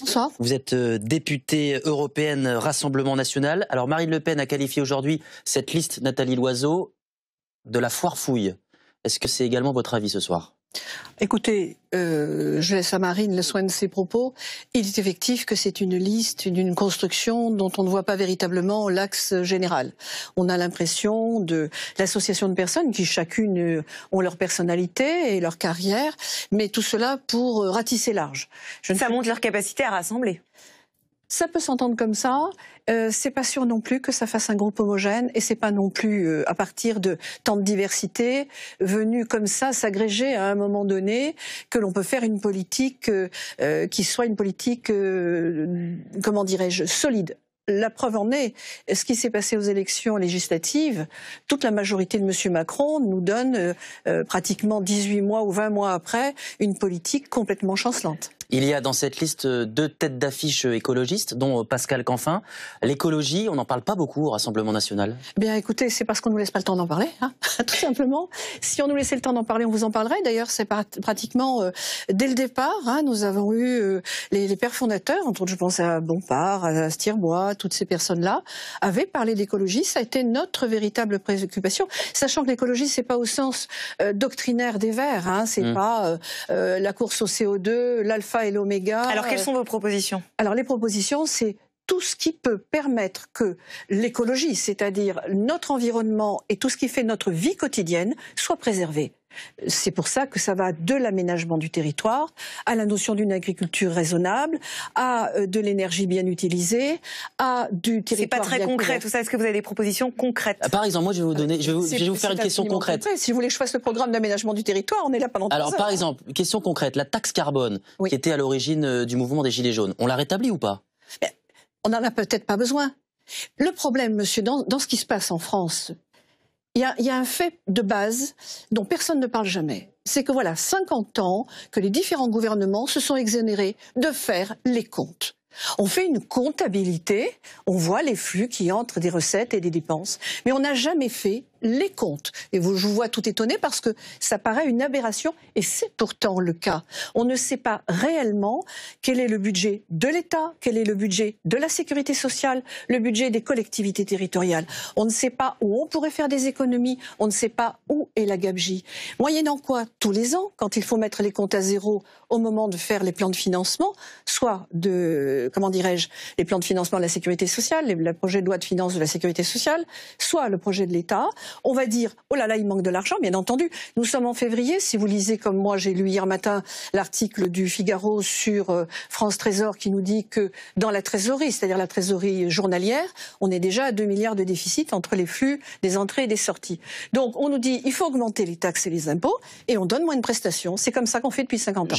Bonsoir. Vous êtes euh, députée européenne euh, Rassemblement national. Alors Marine Le Pen a qualifié aujourd'hui cette liste, Nathalie Loiseau, de la foire fouille. Est-ce que c'est également votre avis ce soir Écoutez, euh, je laisse à Marine le soin de ses propos. Il est effectif que c'est une liste d'une construction dont on ne voit pas véritablement l'axe général. On a l'impression de l'association de personnes qui chacune euh, ont leur personnalité et leur carrière, mais tout cela pour euh, ratisser large. Je Ça montre leur capacité à rassembler. Ça peut s'entendre comme ça. Euh, c'est pas sûr non plus que ça fasse un groupe homogène et c'est pas non plus euh, à partir de tant de diversité venu comme ça s'agréger à un moment donné que l'on peut faire une politique euh, qui soit une politique comment dirais-je solide. La preuve en est, ce qui s'est passé aux élections législatives, toute la majorité de M. Macron nous donne pratiquement 18 mois ou 20 mois après une politique complètement chancelante. Il y a dans cette liste euh, deux têtes d'affiche euh, écologistes, dont euh, Pascal Canfin. L'écologie, on n'en parle pas beaucoup au Rassemblement national. Eh bien écoutez, c'est parce qu'on ne nous laisse pas le temps d'en parler, hein tout simplement. Si on nous laissait le temps d'en parler, on vous en parlerait. D'ailleurs, c'est pratiquement dès le départ. Hein, nous avons eu les, pères fondateurs, entre autres, je pense à Bompard, à Stirbois, toutes ces personnes-là, avaient parlé d'écologie. Ça a été notre véritable préoccupation, sachant que l'écologie, c'est pas au sens doctrinaire des Verts. Hein, c'est mm. pas la course au CO2, l'alpha et l'oméga. Alors quelles sont vos propositions Alors les propositions, c'est tout ce qui peut permettre que l'écologie, c'est-à-dire notre environnement et tout ce qui fait notre vie quotidienne, soit préservée. C'est pour ça que ça va de l'aménagement du territoire à la notion d'une agriculture raisonnable, à euh, de l'énergie bien utilisée, à du territoire. C'est pas très concret tout ça. Est-ce que vous avez des propositions concrètes Par exemple, moi je vais vous donner, je vais vous, faire une question concrète. Si vous voulez que je fasse le programme d'aménagement du territoire, on est là pendant. Alors heures. par exemple, question concrète, la taxe carbone qui était à l'origine euh, du mouvement des gilets jaunes, on l'a rétablie ou pas On n'en a peut-être pas besoin. Le problème, monsieur, dans, ce qui se passe en France, il y, a, un fait de base dont personne ne parle jamais. C'est que voilà, 50 ans que les différents gouvernements se sont exonérés de faire les comptes. On fait une comptabilité, on voit les flux qui entrent des recettes et des dépenses, mais on n'a jamais fait les comptes. Et vous, je vous vois tout étonné parce que ça paraît une aberration, et c'est pourtant le cas. On ne sait pas réellement quel est le budget de l'État, quel est le budget de la sécurité sociale, le budget des collectivités territoriales. On ne sait pas où on pourrait faire des économies, on ne sait pas où est la gabegie. Moyennant quoi, tous les ans, quand il faut mettre les comptes à zéro au moment de faire les plans de financement, soit de, comment dirais-je, les plans de financement de la sécurité sociale, le projet de loi de finances de la sécurité sociale, soit le projet de l'État, on va dire, oh là là, il manque de l'argent, bien entendu. Nous sommes en février, si vous lisez comme moi, j'ai lu hier matin l'article du Figaro sur euh, France Trésor qui nous dit que dans la trésorerie, c'est-à-dire la trésorerie journalière, on est déjà à 2 milliards de déficit entre les flux des entrées et des sorties. Donc on nous dit, il faut augmenter les taxes et les impôts, et on donne moins de prestations. C'est comme ça qu'on fait depuis 50 ans.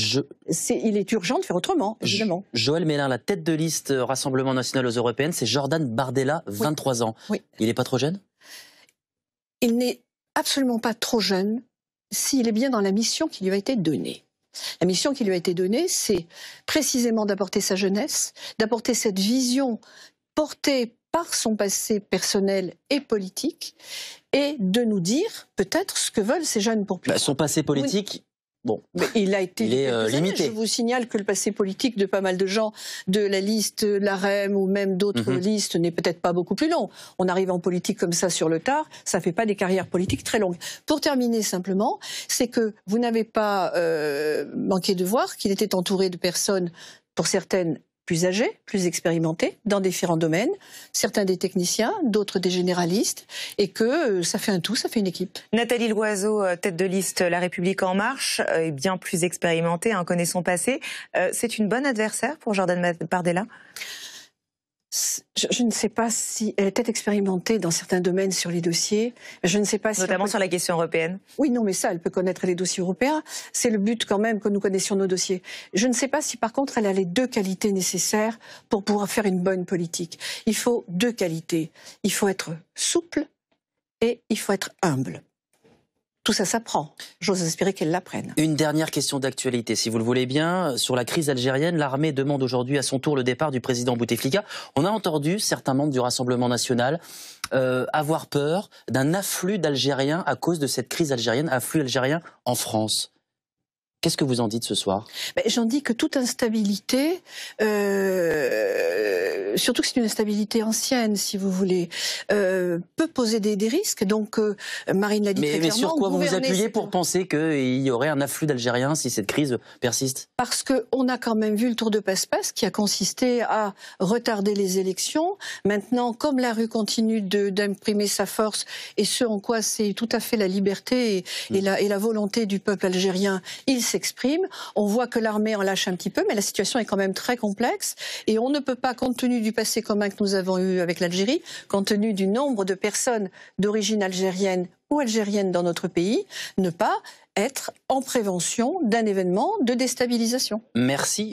il est urgent de faire autrement, évidemment. Joël Mélin, la tête de liste euh, Rassemblement national aux européennes, c'est Jordan Bardella, 23 ans. Il n'est pas trop jeune il n'est absolument pas trop jeune s'il est bien dans la mission qui lui a été donnée. La mission qui lui a été donnée, c'est précisément d'apporter sa jeunesse, d'apporter cette vision portée par son passé personnel et politique, et de nous dire peut-être ce que veulent ces jeunes pour plus. Bah, son passé politique, il a été euh, limité. Je vous signale que le passé politique de pas mal de gens de la liste euh, l'AREM ou même d'autres mhm. listes n'est peut-être pas beaucoup plus long. On arrive en politique comme ça sur le tard, ça fait pas des carrières politiques très longues. Pour terminer simplement, c'est que vous n'avez pas euh, manqué de voir qu'il était entouré de personnes pour certaines plus âgés, plus expérimentés, dans différents domaines, certains des techniciens, d'autres des généralistes, et que euh, ça fait un tout, ça fait une équipe. Nathalie Loiseau, euh, tête de liste La République en marche, euh, est bien plus expérimentée, en hein, connaît son passé. C'est une bonne adversaire pour Jordan Pardella je, ne sais pas si elle était expérimentée dans certains domaines sur les dossiers. Je ne sais pas notamment si notamment sur la question européenne. Oui, non, mais ça, elle peut connaître les dossiers européens. C'est le but quand même que nous connaissions nos dossiers. Je ne sais pas si par contre elle a les deux qualités nécessaires pour pouvoir faire une bonne politique. Il faut deux qualités. Il faut être souple et il faut être humble tout ça s'apprend. J'ose espérer qu'elle l'apprenne. Une dernière question d'actualité, si vous le voulez bien. Sur la crise algérienne, l'armée demande aujourd'hui à son tour le départ du président Bouteflika. On a entendu certains membres du Rassemblement national euh, avoir peur d'un afflux d'Algériens à cause de cette crise algérienne, afflux algérien en France. Qu'est-ce que vous en dites ce soir ben, J'en dis que toute instabilité euh, surtout que c'est une instabilité ancienne, si vous voulez, euh, peut poser des, risques. Donc, euh, Marine l'a dit très mais sur quoi vous vous appuyez pour penser qu'il y aurait un afflux d'Algériens si cette crise persiste Parce qu'on a quand même vu le tour de passe-passe qui a consisté à retarder les élections. Maintenant, comme la rue continue d'imprimer sa force et ce en quoi c'est tout à fait la liberté et, mm. la, et la volonté du peuple algérien, il s'exprime. On voit que l'armée en lâche un petit peu, mais la situation est quand même très complexe et on ne peut pas, compte tenu du du passé commun que nous avons eu avec l'Algérie, compte tenu du nombre de personnes d'origine algérienne ou algérienne dans notre pays, ne pas être en prévention d'un événement de déstabilisation. Merci.